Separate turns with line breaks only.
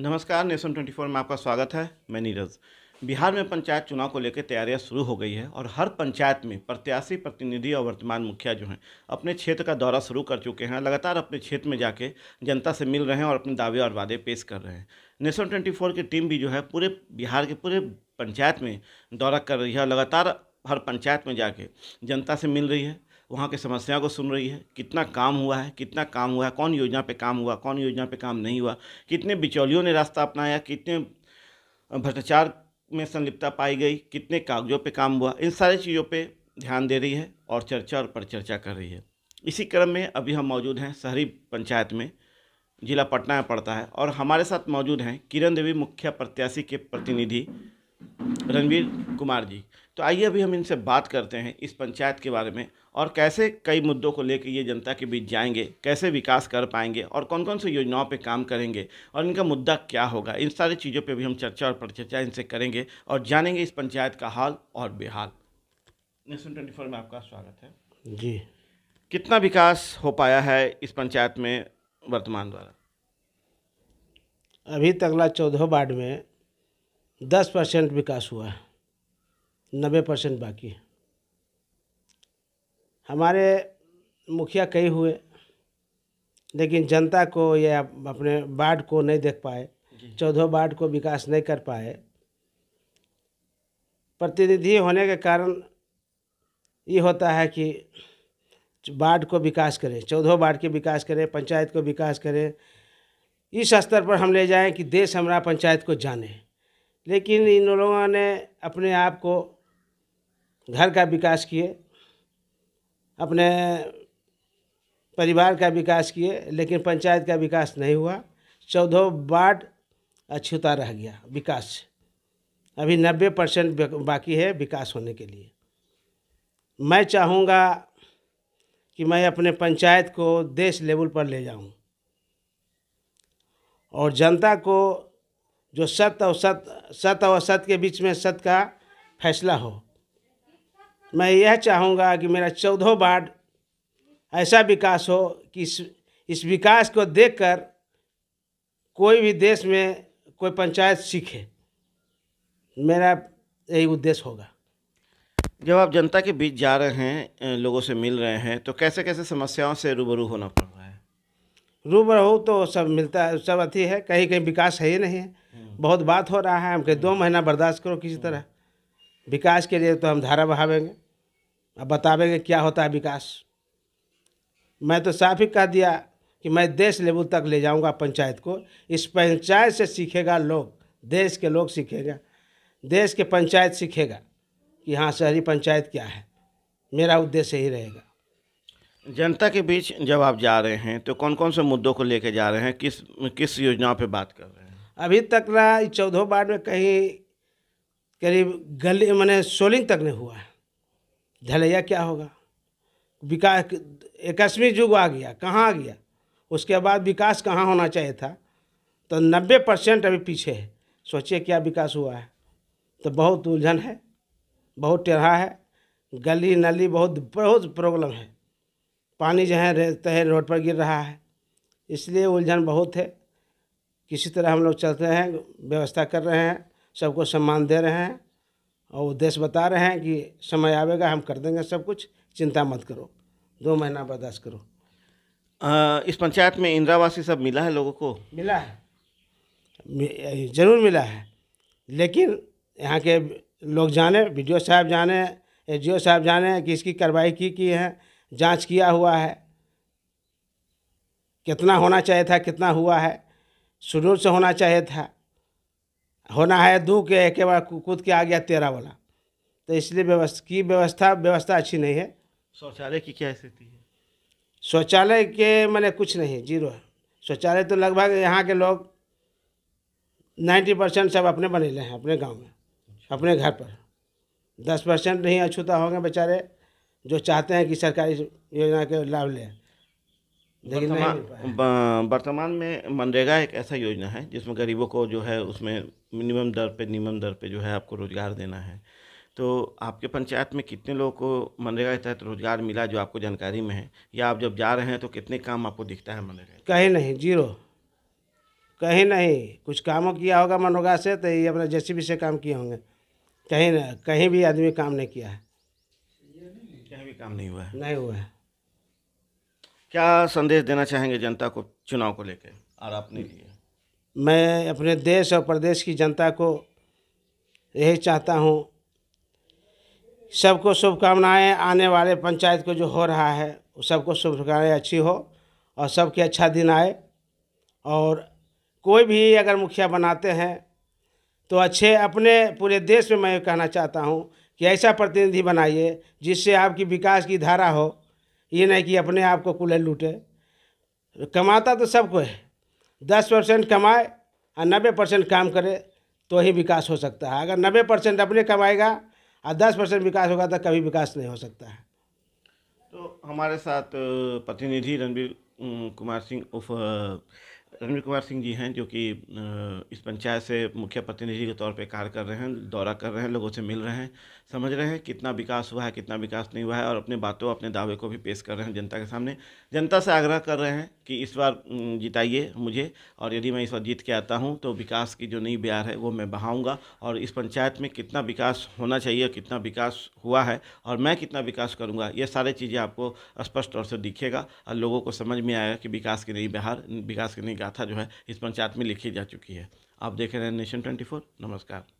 नमस्कार नेशन 24 में आपका स्वागत है मैं नीरज बिहार में पंचायत चुनाव को लेकर तैयारियां शुरू हो गई है और हर पंचायत में प्रत्याशी प्रतिनिधि और वर्तमान मुखिया जो हैं अपने क्षेत्र का दौरा शुरू कर चुके हैं लगातार अपने क्षेत्र में जाके जनता से मिल रहे हैं और अपने दावे और वादे पेश कर रहे हैं नेशन ट्वेंटी की टीम भी जो है पूरे बिहार के पूरे पंचायत में दौरा कर रही है लगातार हर पंचायत में जाके जनता से मिल रही है वहाँ के समस्याओं को सुन रही है कितना काम हुआ है कितना काम हुआ है कौन योजना पे काम हुआ कौन योजना पे काम नहीं हुआ कितने बिचौलियों ने रास्ता अपनाया कितने भ्रष्टाचार में संलिप्तता पाई गई कितने कागजों पे काम हुआ इन सारी चीज़ों पे ध्यान दे रही है और चर्चा और परिचर्चा कर रही है इसी क्रम में अभी हम मौजूद हैं शहरी पंचायत में जिला पटना में पड़ता है और हमारे साथ मौजूद हैं किरण देवी मुख्य प्रत्याशी के प्रतिनिधि रणवीर कुमार जी तो आइए अभी हम इनसे बात करते हैं इस पंचायत के बारे में और कैसे कई मुद्दों को लेकर ये जनता के बीच जाएंगे कैसे विकास कर पाएंगे और कौन कौन से योजनाओं पे काम करेंगे और इनका मुद्दा क्या होगा इन सारी चीज़ों पे भी हम चर्चा और परिचर्चा इनसे करेंगे और जानेंगे इस पंचायत का हाल और बेहाल नेशन ट्वेंटी
फोर में आपका स्वागत है
जी कितना विकास हो पाया है इस पंचायत में वर्तमान द्वारा
अभी तगला चौदह वार्ड में दस परसेंट विकास हुआ है नब्बे परसेंट बाकी हमारे मुखिया कई हुए लेकिन जनता को या अपने वार्ड को नहीं देख पाए चौदह वार्ड को विकास नहीं कर पाए प्रतिनिधि होने के कारण ये होता है कि वार्ड को विकास करें चौदह वार्ड के विकास करें पंचायत को विकास करें इस स्तर पर हम ले जाएं कि देश हमारा पंचायत को जाने लेकिन इन लोगों ने अपने आप को घर का विकास किए अपने परिवार का विकास किए लेकिन पंचायत का विकास नहीं हुआ चौदह वार्ड अछूता रह गया विकास अभी नब्बे परसेंट बाकी है विकास होने के लिए मैं चाहूँगा कि मैं अपने पंचायत को देश लेवल पर ले जाऊँ और जनता को जो सत्य और सत्य सत्य और सत्य के बीच में सत्य का फैसला हो मैं यह चाहूँगा कि मेरा चौदह बार्ड ऐसा विकास हो कि इस इस विकास को देखकर कोई भी देश में कोई पंचायत सीखे मेरा यही उद्देश्य होगा जब आप जनता के बीच जा
रहे हैं लोगों से मिल रहे हैं तो कैसे कैसे समस्याओं से रूबरू होना पड़ रहा है
रूबरू तो सब मिलता है सब अति है कहीं कहीं विकास है ही नहीं है बहुत बात हो रहा है हम कहे दो महीना बर्दाश्त करो किसी तरह विकास के लिए तो हम धारा बहावेंगे अब बतावेंगे क्या होता है विकास मैं तो साफ ही कह दिया कि मैं देश लेवल तक ले जाऊंगा पंचायत को इस पंचायत से सीखेगा लोग देश के लोग सीखेगा देश के पंचायत सीखेगा कि हाँ शहरी पंचायत क्या है मेरा उद्देश्य ही रहेगा
जनता के बीच जब आप जा रहे हैं तो कौन कौन से मुद्दों को लेकर जा रहे हैं किस किस योजनाओं पे बात कर रहे हैं
अभी तक ना चौदह बार में कहीं करीब गली मैंने सोलिंग तक नहीं हुआ है ढलैया क्या होगा विकास इक्कीसवीं युग आ गया कहाँ आ गया उसके बाद विकास कहाँ होना चाहिए था तो नब्बे परसेंट अभी पीछे है सोचिए क्या विकास हुआ है तो बहुत उलझन है बहुत टेढ़ा है गली नली बहुत बहुत प्रॉब्लम है पानी जो है हैं रोड पर गिर रहा है इसलिए उलझन बहुत है किसी तरह हम लोग चलते हैं व्यवस्था कर रहे हैं सबको सम्मान दे रहे हैं और उद्देश्य बता रहे हैं कि समय आएगा हम कर देंगे सब कुछ चिंता मत करो दो महीना बर्दाश्त करो आ, इस पंचायत में इंदिरावासी सब मिला है लोगों को मिला है ज़रूर मिला है लेकिन यहाँ के लोग जाने बी साहब जाने एच साहब जाने कि इसकी कार्रवाई की की है जांच किया हुआ है कितना होना चाहिए था कितना हुआ है शुरू से होना चाहिए था होना है दो के एक बार कूद के आ गया तेरह वाला तो इसलिए व्यवस्था की व्यवस्था व्यवस्था अच्छी नहीं है
शौचालय की क्या स्थिति है
शौचालय के मैंने कुछ नहीं जीरो है शौचालय तो लगभग यहाँ के लोग नाइन्टी परसेंट सब अपने बने ले हैं अपने गांव में अच्छा। अपने घर पर दस परसेंट नहीं अछूता होंगे बेचारे जो चाहते हैं कि सरकारी योजना के लाभ लें
लेकिन वर्तमान में मनरेगा एक ऐसा योजना है जिसमें गरीबों को जो है उसमें मिनिमम दर पे निम्न दर पे जो है आपको रोज़गार देना है तो आपके पंचायत में कितने लोगों को मनरेगा के तहत रोज़गार मिला जो आपको जानकारी में है या आप जब जा रहे हैं तो कितने काम आपको दिखता है मनरेगा
कहीं नहीं जीरो कहीं नहीं कुछ कामों किया होगा मनरेगा से तो ये अपना भी से काम किए होंगे कहीं ना कहीं भी आदमी काम नहीं किया है
कहीं भी काम नहीं हुआ है नहीं हुआ है क्या संदेश देना चाहेंगे जनता को चुनाव को लेकर
और अपने लिए मैं अपने देश और प्रदेश की जनता को यही चाहता हूँ सबको शुभकामनाएं आने वाले पंचायत को जो हो रहा है सबको शुभकामनाएं अच्छी हो और सबके अच्छा दिन आए और कोई भी अगर मुखिया बनाते हैं तो अच्छे अपने पूरे देश में मैं कहना चाहता हूँ कि ऐसा प्रतिनिधि बनाइए जिससे आपकी विकास की धारा हो ये नहीं कि अपने आप को कूल्हे लूटे कमाता तो सबको है दस परसेंट कमाए और नब्बे परसेंट काम करे तो ही विकास हो सकता है अगर नब्बे परसेंट अपने कमाएगा और दस परसेंट विकास होगा तो कभी विकास नहीं हो सकता है
तो हमारे साथ प्रतिनिधि रणबीर कुमार सिंह उफ रविंद्र कुमार सिंह जी हैं जो कि इस पंचायत से मुख्य प्रतिनिधि के तौर पे कार्य कर रहे हैं दौरा कर रहे हैं लोगों से मिल रहे हैं समझ रहे हैं कितना विकास हुआ है कितना विकास नहीं हुआ है और अपने बातों अपने दावे को भी पेश कर रहे हैं जनता के सामने जनता से आग्रह कर रहे हैं कि इस बार जिताइए मुझे और यदि मैं इस बार जीत के आता हूँ तो विकास की जो नई बिहार है वो मैं बहाऊँगा और इस पंचायत में कितना विकास होना चाहिए कितना विकास हुआ है और मैं कितना विकास करूँगा ये सारी चीज़ें आपको स्पष्ट तौर से दिखेगा और लोगों को समझ में आएगा कि विकास की नई बिहार विकास की नई गाथा जो है इस पंचायत में लिखी जा चुकी है आप देख रहे हैं नेशन ट्वेंटी नमस्कार